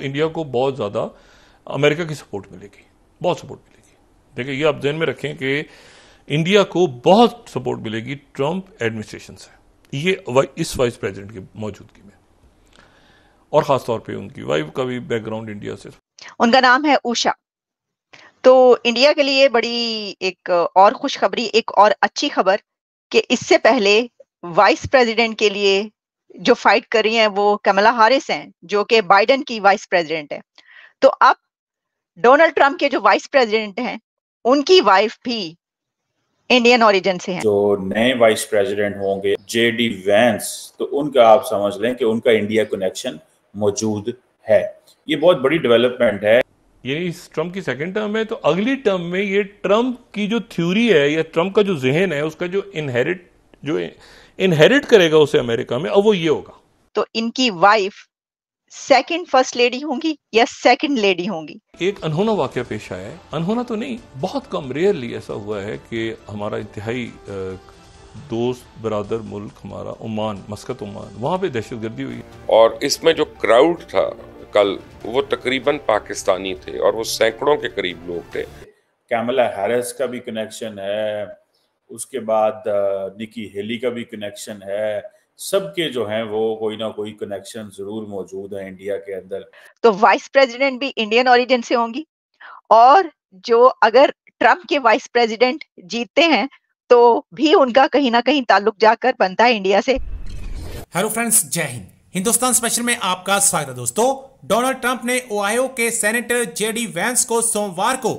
तो इंडिया को बहुत ज़्यादा अमेरिका की सपोर्ट मिलेगी बहुत सपोर्ट मिलेगी देखिए ये आप जहन में रखें कि इंडिया को बहुत सपोर्ट मिलेगी ट्रंप एडमिनिस्ट्रेशन से ये इस वाइस प्रेसिडेंट की मौजूदगी में और ख़ासतौर पे उनकी वाइफ का भी बैकग्राउंड इंडिया से उनका नाम है उषा तो इंडिया के लिए बड़ी एक और खुशखबरी एक और अच्छी खबर कि इससे पहले वाइस प्रेसिडेंट के लिए जो फाइट कर रही हैं वो कमला हारिस हैं जो कि बाइडेन की वाइस प्रेसिडेंट है तो अब डोनाल्ड ट्रंप के जो वाइस प्रेसिडेंट हैं उनकी वाइफ भी इंडियन ओरिजिन से हैं जो नए वाइस प्रेसिडेंट होंगे जेडी वैंस तो उनका आप समझ लें कि उनका इंडिया कनेक्शन मौजूद है ये बहुत बड़ी डेवलपमेंट है ये इस ट्रंप की सेकेंड टर्म है तो अगली टर्म में ये ट्रंप की जो थ्योरी है या ट्रंप का जो जहन है उसका जो इनहेरिट जो इनहेरिट करेगा उसे अमेरिका में अब वो ये होगा तो इनकी वाइफ सेकंड फर्स्ट लेडी होंगी या सेकंड लेडी होंगी एक अनहोना वाक्य पेश आया है अनहोना तो नहीं बहुत कम रेयरली ऐसा हुआ है कि हमारा इंतहाई दोस्त बरदर मुल्क हमारा उमान मस्कत उमान वहाँ पे दहशत गर्दी हुई और इसमें जो क्राउड था कल वो तकरीबन पाकिस्तानी थे और वो सैकड़ों के करीब लोग थे कैमला हैरिस का भी कनेक्शन है उसके बाद निकी हेली का भी कनेक्शन है सबके जो हैं वो कोई ना कोई कनेक्शन जरूर मौजूद है इंडिया के अंदर तो वाइस प्रेसिडेंट भी इंडियन ओरिजिन से होंगी और जो अगर ट्रम्प के वाइस प्रेसिडेंट जीतते हैं तो भी उनका कहीं ना कहीं ताल्लुक जाकर बनता है इंडिया से हेलो फ्रेंड्स जय हिंद हिंदुस्तान स्पेशल में आपका स्वागत है दोस्तों डोनाल्ड ट्रंप ने ओहायो के सेनेटर जेडी वैंस को सोमवार को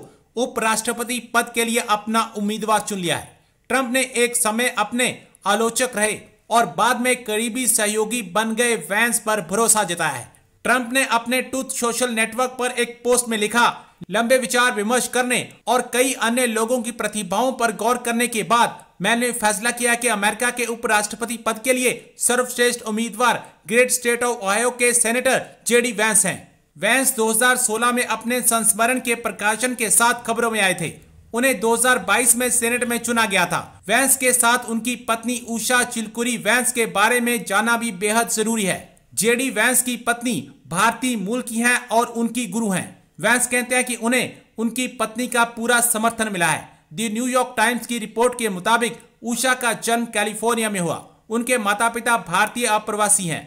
उपराष्ट्रपति पद के लिए अपना उम्मीदवार चुन लिया है ट्रंप ने एक समय अपने आलोचक रहे और बाद में करीबी सहयोगी बन गए वैंस पर भरोसा जताया है ट्रंप ने अपने टूथ सोशल नेटवर्क पर एक पोस्ट में लिखा लंबे विचार विमर्श करने और कई अन्य लोगों की प्रतिभाओं पर गौर करने के बाद मैंने फैसला किया कि अमेरिका के उपराष्ट्रपति पद के लिए सर्वश्रेष्ठ उम्मीदवार ग्रेट स्टेट ऑफ ओहायो के सेनेटर जेडी वैंस हैं वैंस 2016 में अपने संस्मरण के प्रकाशन के साथ खबरों में आए थे उन्हें 2022 में सेनेट में चुना गया था वैंस के साथ उनकी पत्नी उषा चिलकुरी वैंस के बारे में जाना भी बेहद जरूरी है जेडी वैंस की पत्नी भारतीय मूल की हैं और उनकी गुरु हैं वैंस कहते हैं कि उन्हें उनकी पत्नी का पूरा समर्थन मिला है दी न्यूयॉर्क टाइम्स की रिपोर्ट के मुताबिक उषा का जन्म कैलिफोर्निया में हुआ उनके माता पिता भारतीय अप्रवासी हैं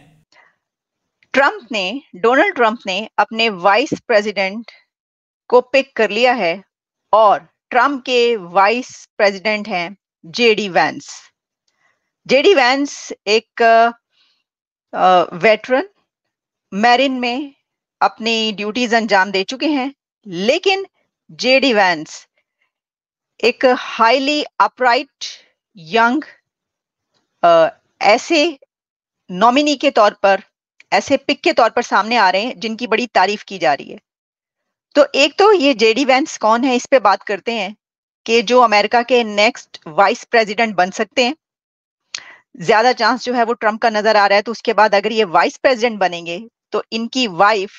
ट्रंप ने डोनाल्ड ट्रंप ने अपने वाइस प्रेसिडेंट को पिक कर लिया है और ट्रम्प के वाइस प्रेसिडेंट हैं जेडी वैंस जेडी वैंस एक वेटरन मैरिन में अपनी ड्यूटीज अंजाम दे चुके हैं लेकिन जेडी वैंस एक हाईली अपराइट यंग ऐसे नॉमिनी के तौर पर ऐसे पिक के तौर पर सामने आ रहे हैं जिनकी बड़ी तारीफ की जा रही है तो एक तो ये जेडी वेंस कौन है इस पे बात करते हैं कि जो अमेरिका के नेक्स्ट वाइस प्रेसिडेंट बन सकते हैं ज्यादा चांस जो है वो ट्रम्प का नजर आ रहा है तो उसके बाद अगर ये वाइस प्रेसिडेंट बनेंगे तो इनकी वाइफ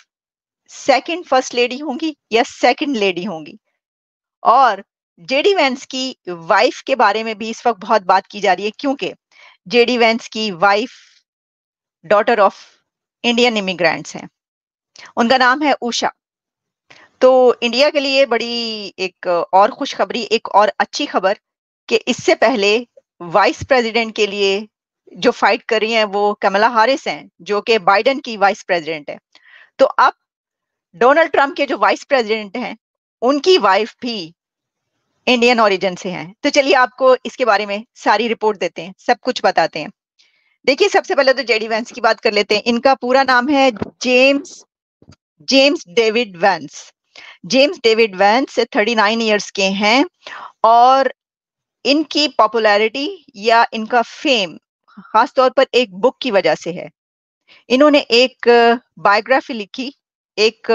सेकंड फर्स्ट लेडी होंगी या सेकंड लेडी होंगी और जेडी वेंस की वाइफ के बारे में भी इस वक्त बहुत बात की जा रही है क्योंकि जेडी वेंस की wife daughter of Indian immigrants हैं उनका नाम है उषा तो इंडिया के लिए बड़ी एक और खुशखबरी एक और अच्छी खबर कि इससे पहले वाइस प्रेसिडेंट के लिए जो फाइट कर रही हैं वो कमला हारिस हैं जो कि बाइडेन की वाइस प्रेसिडेंट है तो अब डोनाल्ड ट्रंप के जो वाइस प्रेसिडेंट हैं उनकी वाइफ भी इंडियन ओरिजिन से हैं तो चलिए आपको इसके बारे में सारी रिपोर्ट देते हैं सब कुछ बताते हैं देखिए सबसे पहले तो जेडी वेंस की बात कर लेते हैं इनका पूरा नाम है James James David Vance James David Vance 39 years के हैं और इनकी पॉपुलैरिटी या इनका फेम खासतौर पर एक बुक की वजह से है इन्होंने एक बायोग्राफी लिखी एक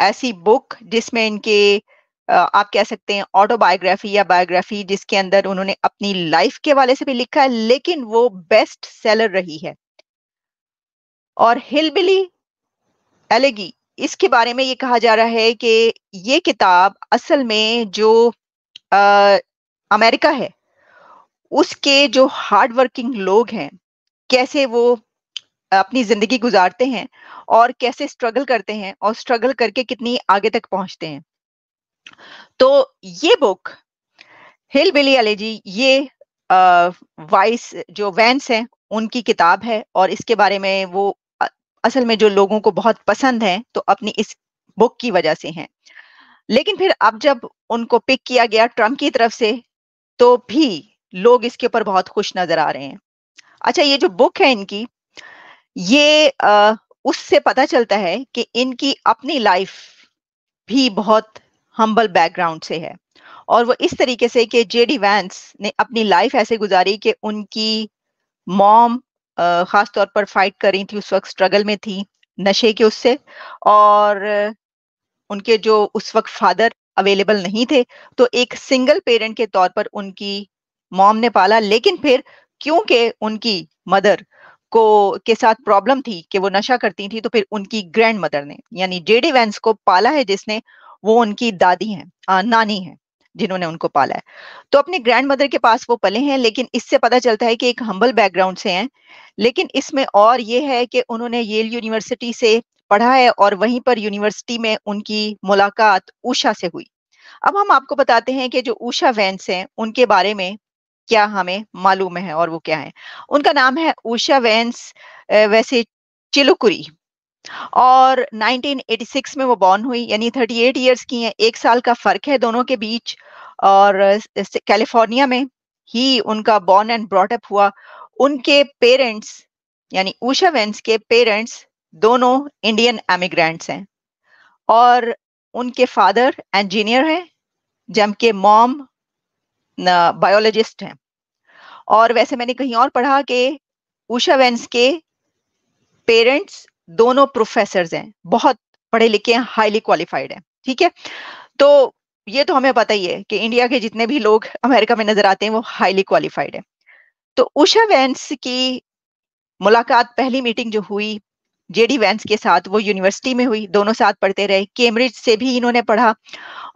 ऐसी बुक जिसमें इनके आप कह सकते हैं ऑटोबायोग्राफी या बायोग्राफी जिसके अंदर उन्होंने अपनी लाइफ के वाले से भी लिखा है लेकिन वो बेस्ट सेलर रही है और हिलबिली एलेगी इसके बारे में ये कहा जा रहा है कि ये किताब असल में जो आ, अमेरिका है उसके जो हार्ड वर्किंग लोग हैं कैसे वो अपनी जिंदगी गुजारते हैं और कैसे स्ट्रगल करते हैं और स्ट्रगल करके कितनी आगे तक पहुंचते हैं तो ये बुक हिल बिली जी ये वाइस जो वैंस हैं उनकी किताब है और इसके बारे में वो असल में जो लोगों को बहुत पसंद है तो अपनी इस बुक की वजह से हैं लेकिन फिर अब जब उनको पिक किया गया ट्रम्प की तरफ से तो भी लोग इसके ऊपर बहुत खुश नजर आ रहे हैं अच्छा ये जो बुक है इनकी ये आ, उससे पता चलता है कि इनकी अपनी लाइफ भी बहुत हम्बल बैकग्राउंड से है और वो इस तरीके से कि जेडी वैंस ने अपनी लाइफ ऐसे गुजारी कि उनकी मॉम ख़ास तौर पर फाइट कर रही थी उस वक्त स्ट्रगल में थी नशे के उससे और उनके जो उस वक्त फादर अवेलेबल नहीं थे तो एक सिंगल पेरेंट के तौर पर उनकी मॉम ने पाला लेकिन फिर क्योंकि उनकी मदर को के साथ प्रॉब्लम थी कि वो नशा करती थी तो फिर उनकी ग्रैंड मदर ने यानी जेडी वैंस को पाला है जिसने वो उनकी दादी हैं नानी हैं जिन्होंने उनको पाला है तो अपने ग्रैंड मदर के पास वो पले हैं लेकिन इससे पता चलता है कि एक हम्बल बैकग्राउंड से हैं लेकिन इसमें और ये है कि उन्होंने येल यूनिवर्सिटी से पढ़ा है और वहीं पर यूनिवर्सिटी में उनकी मुलाकात उषा से हुई अब हम आपको बताते हैं कि जो उषा वेंस हैं उनके बारे में क्या हमें मालूम है और वो क्या है उनका नाम है उषा वेंस वैसे चिलुकुरी और 1986 में वो बॉर्न हुई यानी 38 इयर्स की हैं एक साल का फर्क है दोनों के बीच और कैलिफोर्निया में ही उनका बॉर्न एंड ब्रॉटअप हुआ उनके पेरेंट्स यानी उषा वेंस के पेरेंट्स दोनों इंडियन एमिग्रेंट्स हैं और उनके फादर इंजीनियर हैं जबकि मॉम बायोलॉजिस्ट हैं और वैसे मैंने कहीं और पढ़ा कि उषा वेंस के पेरेंट्स दोनों प्रोफेसर हैं बहुत पढ़े लिखे हैं हाईली क्वालिफाइड हैं ठीक है तो ये तो हमें पता ही है कि इंडिया के जितने भी लोग अमेरिका में नजर आते हैं वो हाईली क्वालिफाइड है तो उषा वेंस की मुलाकात पहली मीटिंग जो हुई जेडी वेंस के साथ वो यूनिवर्सिटी में हुई दोनों साथ पढ़ते रहे कैम्ब्रिज से भी इन्होंने पढ़ा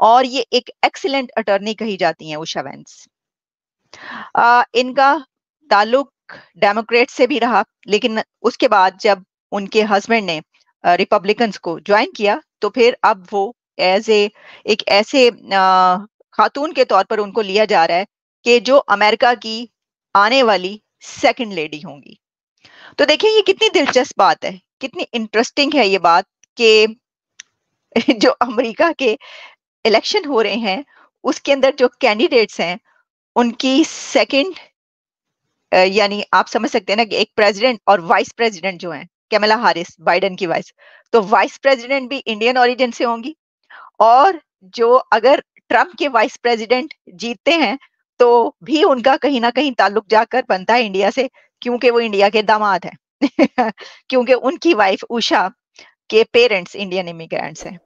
और ये एक एक्सीलेंट अटर्नी कही जाती हैं उषा वेंस इनका ताल्लुक डेमोक्रेट से भी रहा लेकिन उसके बाद जब उनके हस्बैंड ने रिपब्लिकन को ज्वाइन किया तो फिर अब वो एज ए एक ऐसे खातून के तौर पर उनको लिया जा रहा है कि जो अमेरिका की आने वाली सेकंड लेडी होंगी तो देखिए ये कितनी दिलचस्प बात है कितनी इंटरेस्टिंग है ये बात कि जो अमेरिका के इलेक्शन हो रहे हैं उसके अंदर जो कैंडिडेट्स हैं उनकी सेकंड यानी आप समझ सकते हैं ना कि एक प्रेसिडेंट और वाइस प्रेसिडेंट जो हैं कैमला हारिस बाइडन की वाइस तो वाइस प्रेसिडेंट भी इंडियन ओरिजिन से होंगी और जो अगर ट्रम्प के वाइस प्रेसिडेंट जीतते हैं तो भी उनका कहीं ना कहीं ताल्लुक जाकर बनता है इंडिया से क्योंकि वो इंडिया के दामाद हैं क्योंकि उनकी वाइफ उषा के पेरेंट्स इंडियन इमिग्रेंट्स हैं